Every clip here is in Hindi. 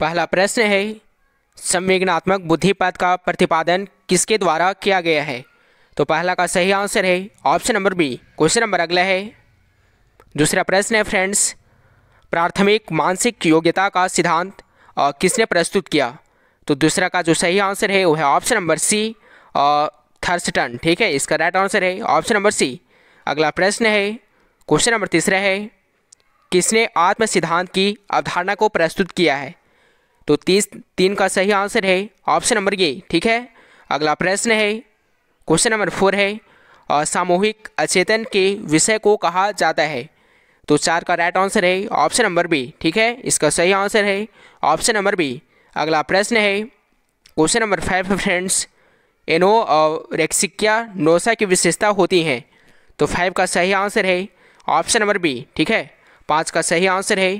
पहला प्रश्न है संविज्ञानात्मक बुद्धिपद का प्रतिपादन किसके द्वारा किया गया है तो पहला का सही आंसर है option number B question number अगला है दूसरा प्रश्न है फ्रेंड्स प्राथमिक मानसिक योग्यता का सिद्धांत किसने प्रस्तुत किया तो दूसरा का जो सही आंसर है वो है ऑप्शन नंबर सी थर्सटन ठीक है इसका राइट आंसर है ऑप्शन नंबर सी अगला प्रश्न है क्वेश्चन नंबर तीसरा है किसने आत्म सिद्धांत की अवधारणा को प्रस्तुत किया है तो तीस तीन का सही आंसर है ऑप्शन नंबर ये ठीक है अगला प्रश्न है क्वेश्चन नंबर फोर है सामूहिक अचेतन के विषय को कहा जाता है तो चार का राइट आंसर है ऑप्शन नंबर बी ठीक है इसका सही आंसर है ऑप्शन नंबर बी अगला प्रश्न है question number five friends anorexia nervosa की विशेषता होती हैं तो फाइव का सही आंसर है ऑप्शन नंबर बी ठीक है पाँच का सही आंसर है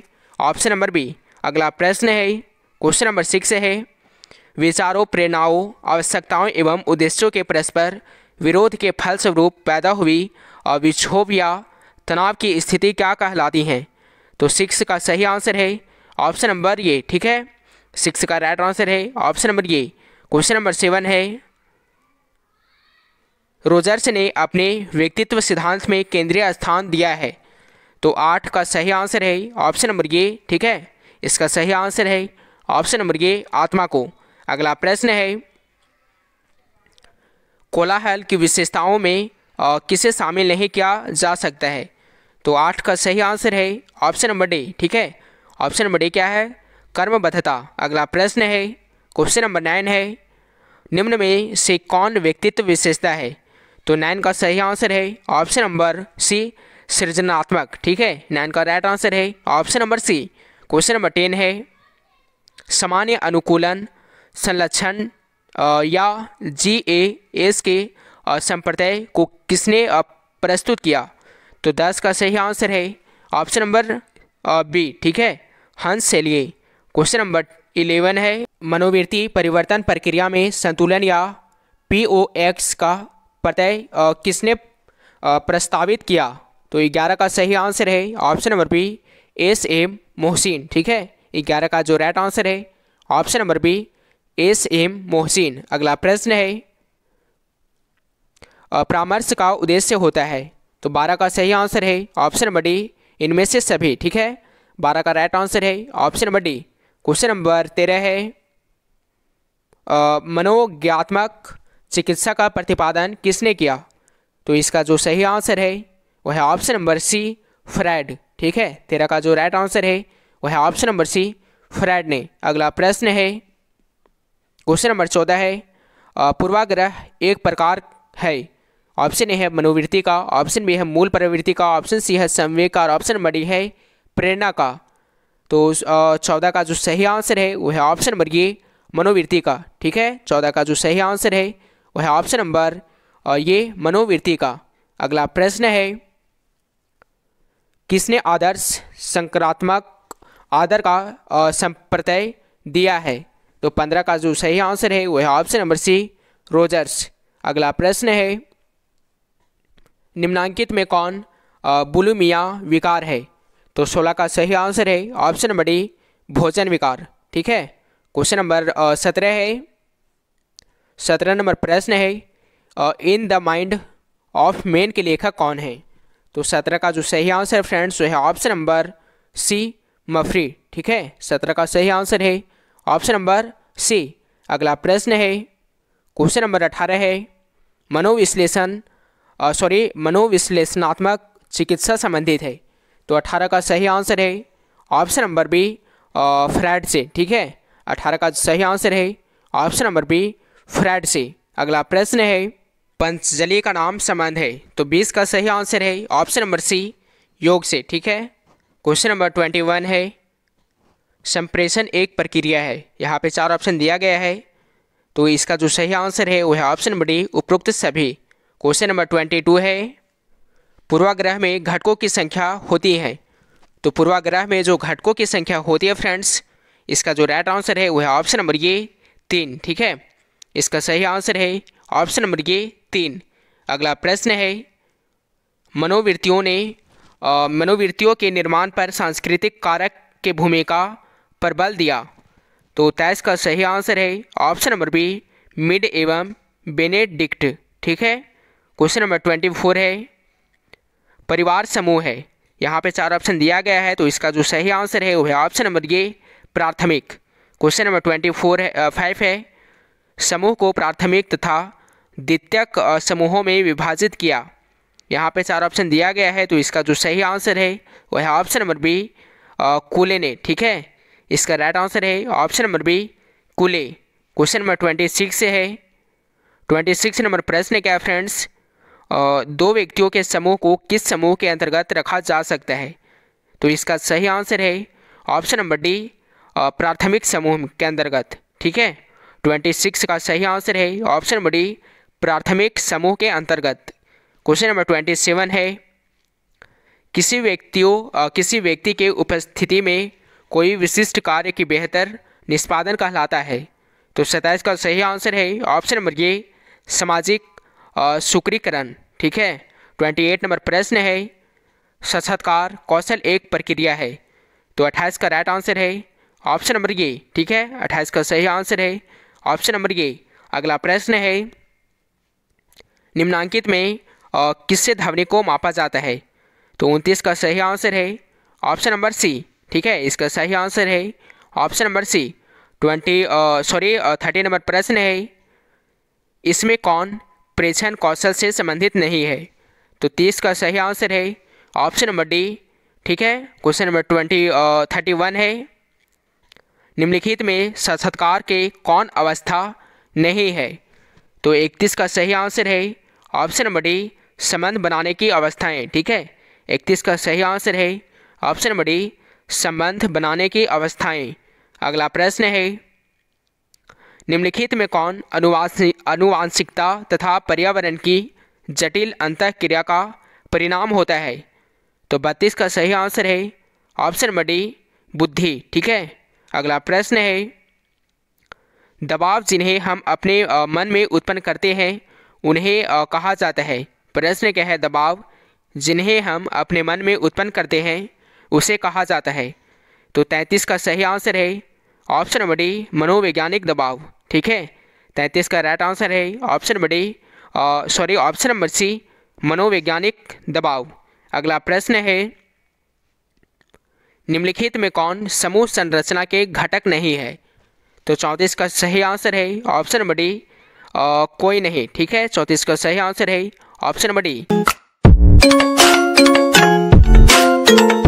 ऑप्शन नंबर बी अगला प्रश्न है क्वेश्चन नंबर सिक्स है विचारों प्रेरणाओं आवश्यकताओं एवं उद्देश्यों के परस्पर विरोध के फलस्वरूप पैदा हुई और विक्षोभ या तनाव की स्थिति क्या कहलाती हैं तो सिक्स का सही आंसर है ऑप्शन नंबर ये ठीक है सिक्स का राइट आंसर है option number A question number seven है रोजर्स ने अपने व्यक्तित्व सिद्धांत में केंद्रीय स्थान दिया है तो आठ का सही आंसर है ऑप्शन नंबर ये ठीक है इसका सही आंसर है ऑप्शन नंबर ये आत्मा को अगला प्रश्न है कोलाहल की विशेषताओं में आ, किसे शामिल नहीं किया जा सकता है तो आठ का सही आंसर है ऑप्शन नंबर डी ठीक है ऑप्शन नंबर डी क्या है कर्मबद्धता अगला प्रश्न है क्वेश्चन नंबर नाइन है निम्न में से कौन व्यक्तित्व विशेषता है तो नाइन का सही आंसर है ऑप्शन नंबर सी सृजनात्मक ठीक है नाइन का राइट आंसर है option number C question number ten है सामान्य अनुकूलन संलक्षण या जी ए एस के संप्रदाय को किसने प्रस्तुत किया तो दस का सही आंसर है ऑप्शन नंबर बी ठीक है हंस सेलिए क्वेश्चन नंबर इलेवन है मनोवृत्ति परिवर्तन प्रक्रिया में संतुलन या पी ओ एक्स का प्रत्यय किसने प्रस्तावित किया तो ग्यारह का सही आंसर है option number B S M Mohsin ठीक है ग्यारह का जो राइट आंसर है option number B S M Mohsin अगला प्रश्न है परामर्श का उद्देश्य होता है तो बारह का सही आंसर है ऑप्शन नंबर डी इनमें से सभी ठीक है बारह का राइट आंसर है option number D question number तेरह है मनोज्ञात्मक चिकित्सा का प्रतिपादन किसने किया तो इसका जो सही आंसर है वह है ऑप्शन नंबर सी फ्रेड ठीक है तेरह का जो राइट आंसर है वह है ऑप्शन नंबर सी फ्रेड ने अगला प्रश्न है क्वेश्चन नंबर चौदह है पूर्वाग्रह एक प्रकार है ऑप्शन ए है मनोवृत्ति का ऑप्शन बी है मूल प्रवृत्ति का ऑप्शन सी है संवेग का और ऑप्शन नंबर डी है प्रेरणा का तो चौदह का जो सही आंसर है वह है ऑप्शन नंबर ये मनोवृत्ति का ठीक है चौदह का जो सही आंसर है वह है ऑप्शन नंबर ये मनोवृत्ति का अगला प्रश्न है किसने आदर्श संक्रात्मक आदर का संप्रदय दिया है तो पंद्रह का जो सही आंसर है वह ऑप्शन नंबर सी रोजर्स अगला प्रश्न है निम्नांकित में कौन बुलुमिया विकार है तो सोलह का सही आंसर है ऑप्शन नंबर डी भोजन विकार ठीक है क्वेश्चन नंबर सत्रह है सत्रह नंबर प्रश्न है in the mind of men के लेखक कौन है तो सत्रह का जो सही आंसर है फ्रेंड्स वह है ऑप्शन नंबर सी मफरी ठीक है सत्रह का सही आंसर है ऑप्शन नंबर सी अगला प्रश्न है क्वेश्चन नंबर अठारह है मनोविश्लेषण सॉरी मनोविश्लेषणात्मक चिकित्सा संबंधित है तो अठारह का सही आंसर है ऑप्शन नंबर बी फ्रैड से ठीक है अठारह का सही आंसर है ऑप्शन नंबर बी फ्रैड से अगला प्रश्न है पंचजली का नाम संबंध है तो बीस का सही आंसर है ऑप्शन नंबर सी योग से ठीक है क्वेश्चन नंबर ट्वेंटी वन है संप्रेषण एक प्रक्रिया है यहाँ पे चार ऑप्शन दिया गया है तो इसका जो सही आंसर है वह ऑप्शन नंबर डी उपरोक्त सभी क्वेश्चन नंबर ट्वेंटी टू है पूर्वाग्रह में घटकों की संख्या होती है तो पूर्वाग्रह में जो घटकों की संख्या होती है फ्रेंड्स इसका जो राइट आंसर है वह ऑप्शन नंबर ये तीन ठीक है इसका सही आंसर है ऑप्शन नंबर ये तीन अगला प्रश्न है मनोवृत्तियों ने मनोवृत्तियों के निर्माण पर सांस्कृतिक कारक के भूमिका पर बल दिया तो तैस का सही आंसर है ऑप्शन नंबर बी मिड एवं बेनेडिक्ट ठीक है क्वेश्चन नंबर ट्वेंटी फोर है परिवार समूह है यहाँ पे चार ऑप्शन दिया गया है तो इसका जो सही आंसर है वो है ऑप्शन नंबर ये प्राथमिक क्वेश्चन नंबर ट्वेंटी फोर है फाइव है समूह को प्राथमिक तथा द्वितीयक समूहों में विभाजित किया यहाँ पे चार ऑप्शन दिया गया है तो इसका जो सही आंसर है वह है ऑप्शन नंबर बी कूले ने ठीक है इसका राइट आंसर है option number B Cooley question number twenty six है ट्वेंटी सिक्स नंबर प्रश्न क्या है फ्रेंड्स दो व्यक्तियों के समूह को किस समूह के अंतर्गत रखा जा सकता है तो इसका सही आंसर है ऑप्शन नंबर डी प्राथमिक समूह के अंतर्गत ठीक है ट्वेंटी सिक्स का सही आंसर है ऑप्शन नंबर डी प्राथमिक समूह के अंतर्गत क्वेश्चन नंबर ट्वेंटी सेवन है किसी व्यक्तियों किसी व्यक्ति के उपस्थिति में कोई विशिष्ट कार्य की बेहतर निष्पादन कहलाता है तो सताइस का सही आंसर है ऑप्शन नंबर ये सामाजिक सुक्रीकरण ठीक है ट्वेंटी एट नंबर प्रश्न है सशत्कार कौशल एक प्रक्रिया है तो अट्ठाईस का राइट आंसर है ऑप्शन नंबर ये ठीक है अट्ठाईस का सही आंसर है ऑप्शन नंबर ये अगला प्रश्न है निम्नांकित में किससे ध्वनि को मापा जाता है तो उनतीस का सही आंसर है ऑप्शन नंबर सी ठीक है इसका सही आंसर है option number C twenty sorry thirty number प्रश्न है इसमें कौन प्रेषण कौशल से संबंधित नहीं है तो तीस का सही आंसर है ऑप्शन नंबर डी ठीक है question number twenty thirty one है निम्नलिखित में सत्कार के कौन अवस्था नहीं है तो इकतीस का सही आंसर है ऑप्शन नंबर डी संबंध बनाने की अवस्थाएं ठीक है इकतीस का सही आंसर है ऑप्शन नंबर डी संबंध बनाने की अवस्थाएं अगला प्रश्न है निम्नलिखित में कौन अनुवांशिक अनुवांशिकता तथा पर्यावरण की जटिल अंत क्रिया का परिणाम होता है तो बत्तीस का सही आंसर है ऑप्शन नंबर डी बुद्धि ठीक है अगला प्रश्न है दबाव जिन्हें हम अपने मन में उत्पन्न करते हैं उन्हें कहा जाता है प्रश्न क्या है दबाव जिन्हें हम अपने मन में उत्पन्न करते हैं उसे कहा जाता है तो तैंतीस का सही आंसर है ऑप्शन नंबर डी मनोवैज्ञानिक दबाव ठीक है तैंतीस का राइट आंसर है option number D sorry option number C मनोवैज्ञानिक दबाव अगला प्रश्न है निम्नलिखित में कौन समूह संरचना के घटक नहीं है तो चौंतीस का सही आंसर है ऑप्शन नंबर डी कोई नहीं ठीक है चौंतीस का सही आंसर है ऑप्शन नंबर डी